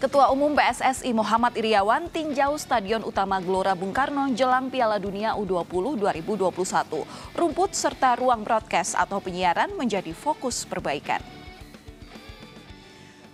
Ketua Umum PSSI Muhammad Iriawan tinjau Stadion Utama Gelora Bung Karno jelang Piala Dunia U20 2021. Rumput serta ruang broadcast atau penyiaran menjadi fokus perbaikan.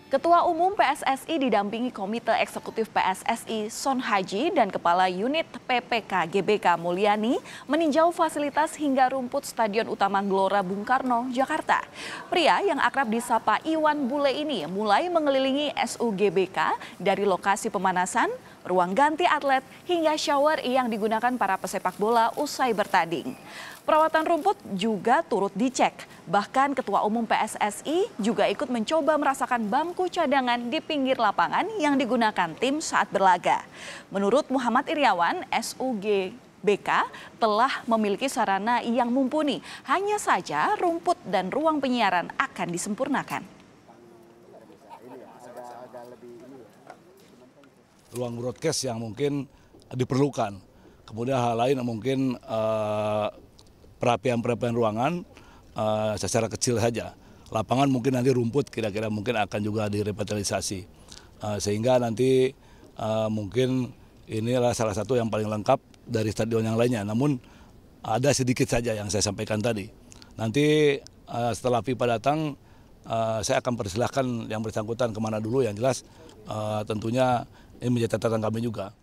Ketua Umum PSSI didampingi Komite Eksekutif PSSI Son Haji dan Kepala Unit PPK GBK Mulyani meninjau fasilitas hingga rumput Stadion Utama Gelora Bung Karno, Jakarta. Pria yang akrab disapa Iwan Bule ini mulai mengelilingi SUGBK dari lokasi pemanasan, ruang ganti atlet, hingga shower yang digunakan para pesepak bola usai bertanding. Perawatan rumput juga turut dicek. Bahkan Ketua Umum PSSI juga ikut mencoba merasakan bangku cadangan di pinggir lapangan yang digunakan tim saat berlaga. Menurut Muhammad Iriawan, SUG BK telah memiliki sarana yang mumpuni. Hanya saja rumput dan ruang penyiaran akan disempurnakan ruang broadcast yang mungkin diperlukan. Kemudian hal lain mungkin perapian eh, perapian-perapian ruangan uh, secara kecil saja. Lapangan mungkin nanti rumput kira-kira mungkin akan juga direvitalisasi. Uh, sehingga nanti uh, mungkin inilah salah satu yang paling lengkap dari stadion yang lainnya. Namun ada sedikit saja yang saya sampaikan tadi. Nanti uh, setelah FIFA datang, uh, saya akan persilahkan yang bersangkutan kemana dulu. Yang jelas uh, tentunya ini eh, menjadi catatan kami juga